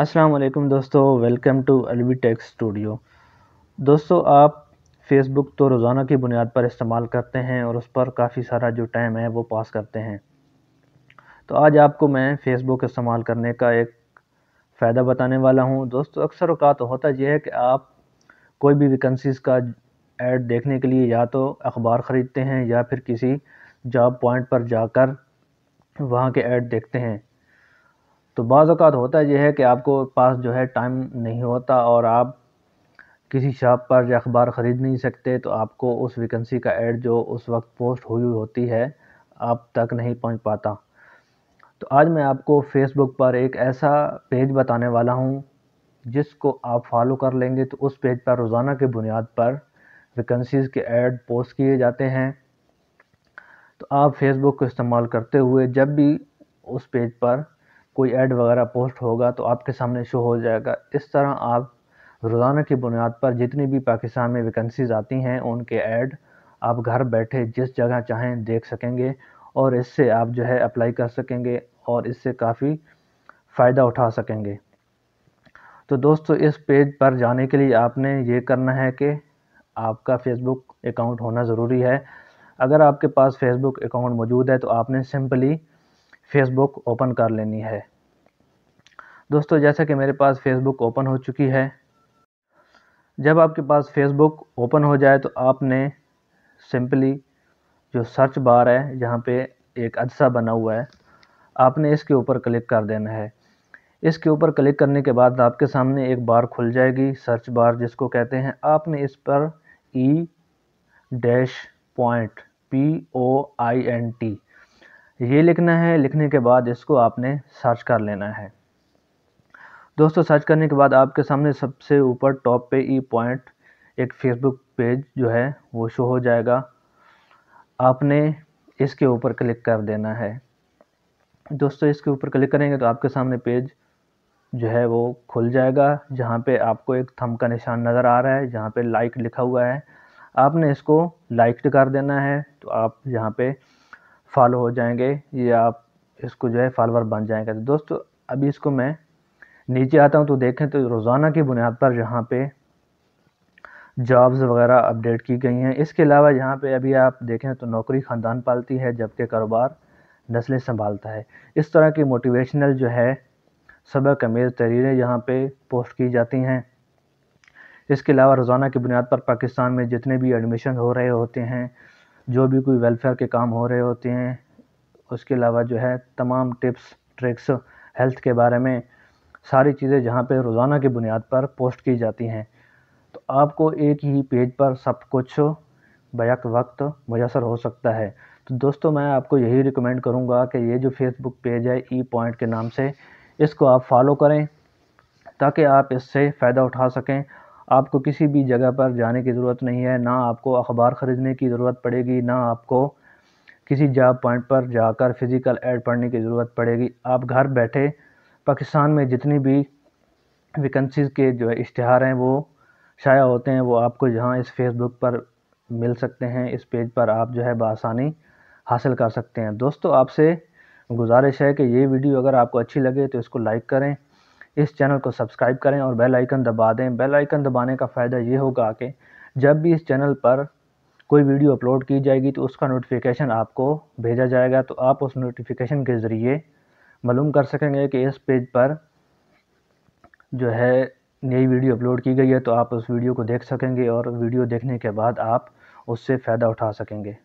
अस्सलाम वालेकुम दोस्तों welcome to Alvi tech studio दोस्तों आप फेसबुक तो रोज़ाना की बुनियाद पर इस्तेमाल करते हैं और उस पर काफ़ी सारा जो टाइम है वो पास करते हैं तो आज आपको मैं फ़ेसबुक इस्तेमाल करने का एक फ़ायदा बताने वाला हूं दोस्तों अक्सर अवकात होता यह है कि आप कोई भी वैकेंसीज़ का एड देखने के लिए या तो अखबार ख़रीदते हैं या फिर किसी जॉब पॉइंट पर जाकर वहाँ के ऐड देखते हैं तो बाज़ अवत होता यह है कि आपको पास जो है टाइम नहीं होता और आप किसी शॉप पर या अखबार ख़रीद नहीं सकते तो आपको उस वैकेंसी का ऐड जो उस वक्त पोस्ट हुई होती है आप तक नहीं पहुंच पाता तो आज मैं आपको फेसबुक पर एक ऐसा पेज बताने वाला हूं जिसको आप फॉलो कर लेंगे तो उस पेज पर रोज़ाना के बुनियाद पर वैकेंसीज़ के एड पोस्ट किए जाते हैं तो आप फेसबुक को इस्तेमाल करते हुए जब भी उस पेज पर कोई ऐड वगैरह पोस्ट होगा तो आपके सामने शो हो जाएगा इस तरह आप रोज़ाना की बुनियाद पर जितनी भी पाकिस्तान में वैकेंसीज़ आती हैं उनके ऐड आप घर बैठे जिस जगह चाहें देख सकेंगे और इससे आप जो है अप्लाई कर सकेंगे और इससे काफ़ी फ़ायदा उठा सकेंगे तो दोस्तों इस पेज पर जाने के लिए आपने ये करना है कि आपका फेसबुक अकाउंट होना ज़रूरी है अगर आपके पास फेसबुक अकाउंट मौजूद है तो आपने सिंपली फेसबुक ओपन कर लेनी है दोस्तों जैसा कि मेरे पास फेसबुक ओपन हो चुकी है जब आपके पास फेसबुक ओपन हो जाए तो आपने सिंपली जो सर्च बार है जहाँ पे एक अजसा अच्छा बना हुआ है आपने इसके ऊपर क्लिक कर देना है इसके ऊपर क्लिक करने के बाद आपके सामने एक बार खुल जाएगी सर्च बार जिसको कहते हैं आपने इस पर E dash point P O I N T ये लिखना है लिखने के बाद इसको आपने सर्च कर लेना है दोस्तों सर्च करने के बाद आपके सामने सबसे ऊपर टॉप पे ई e पॉइंट एक फेसबुक पेज जो है वो शो हो जाएगा आपने इसके ऊपर क्लिक कर देना है दोस्तों इसके ऊपर क्लिक करेंगे तो आपके सामने पेज जो है वो खुल जाएगा जहाँ पे आपको एक थम का निशान नज़र आ रहा है जहाँ पे लाइक लिखा हुआ है आपने इसको लाइक कर देना है तो आप यहाँ पे फॉलो हो जाएंगे या आप इसको जो है फॉलोअर बन जाएंगे तो दोस्तों अभी इसको मैं नीचे आता हूँ तो देखें तो रोज़ाना की बुनियाद पर यहाँ पे जॉब्स वगैरह अपडेट की गई हैं इसके अलावा यहाँ पे अभी आप देखें तो नौकरी ख़ानदान पालती है जबकि कारोबार नस्लें संभालता है इस तरह की मोटिवेशनल जो है सबक अमेज तहरीरें यहाँ पर पोस्ट की जाती हैं इसके अलावा रोज़ाना की बुनियाद पर पाकिस्तान में जितने भी एडमिशन हो रहे होते हैं जो भी कोई वेलफेयर के काम हो रहे होते हैं उसके अलावा जो है तमाम टिप्स ट्रिक्स हेल्थ के बारे में सारी चीज़ें जहाँ पे रोज़ाना की बुनियाद पर पोस्ट की जाती हैं तो आपको एक ही पेज पर सब कुछ बैक वक्त मुयसर हो सकता है तो दोस्तों मैं आपको यही रिकमेंड करूँगा कि ये जो फेसबुक पेज है ई पॉइंट के नाम से इसको आप फॉलो करें ताकि आप इससे फ़ायदा उठा सकें आपको किसी भी जगह पर जाने की ज़रूरत नहीं है ना आपको अखबार ख़रीदने की ज़रूरत पड़ेगी ना आपको किसी जॉब पॉइंट पर जाकर फ़िज़िकल एड पढ़ने की ज़रूरत पड़ेगी आप घर बैठे पाकिस्तान में जितनी भी वैकेंसीज़ के जो इश्तहार हैं वो शाया होते हैं वो आपको यहाँ इस फेसबुक पर मिल सकते हैं इस पेज पर आप जो है बसानी हासिल कर सकते हैं दोस्तों आपसे गुजारिश है कि ये वीडियो अगर आपको अच्छी लगे तो इसको लाइक करें इस चैनल को सब्सक्राइब करें और बेल आइकन दबा दें बेल आइकन दबाने का फ़ायदा ये होगा कि जब भी इस चैनल पर कोई वीडियो अपलोड की जाएगी तो उसका नोटिफिकेशन आपको भेजा जाएगा तो आप उस नोटिफिकेशन के ज़रिए मालूम कर सकेंगे कि इस पेज पर जो है नई वीडियो अपलोड की गई है तो आप उस वीडियो को देख सकेंगे और वीडियो देखने के बाद आप उससे फ़ायदा उठा सकेंगे